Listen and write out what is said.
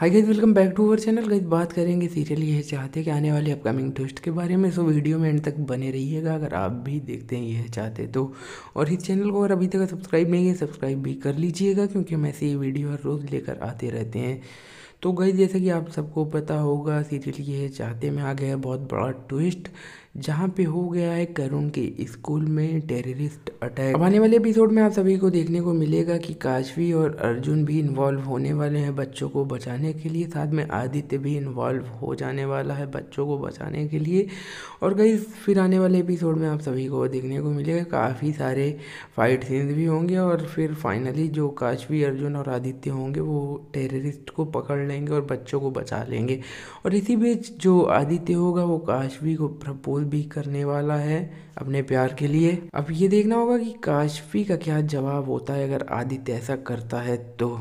hi guys welcome back to our channel guys बात करेंगे serial यह चाहते हैं कि आने वाले अपकमिंग ट्विस्ट के बारे में सो वीडियो में एंड तक बने रहिएगा अगर आप भी देखते हैं यह चाहते तो और इस चैनल को अगर अभी तक सब्सक्राइब नहीं है सब्सक्राइब भी कर लीजिएगा क्योंकि हम ऐसे ही वीडियो हर रोज़ लेकर आते रहते हैं तो गई जैसे कि आप सबको पता होगा सीरियल की है चाहते में आ गया बहुत बड़ा ट्विस्ट जहाँ पे हो गया है करुण के स्कूल में टेररिस्ट अटैक आने वाले एपिसोड में आप सभी को देखने को मिलेगा कि काशवी और अर्जुन भी इन्वॉल्व होने वाले हैं बच्चों को बचाने के लिए साथ में आदित्य भी इन्वॉल्व हो जाने वाला है बच्चों को बचाने के लिए और कई फिर आने वाले एपिसोड में आप सभी को देखने को मिलेगा काफ़ी सारे फाइट सीन्स भी होंगे और फिर फाइनली जो काशवी अर्जुन और आदित्य होंगे वो टेररिस्ट को पकड़ लेंगे और बच्चों को बचा लेंगे और इसी बीच जो आदित्य होगा वो काशवी को प्रपोज भी करने वाला है अपने प्यार के लिए अब ये देखना होगा कि काशवी का क्या जवाब होता है अगर आदित्य ऐसा करता है तो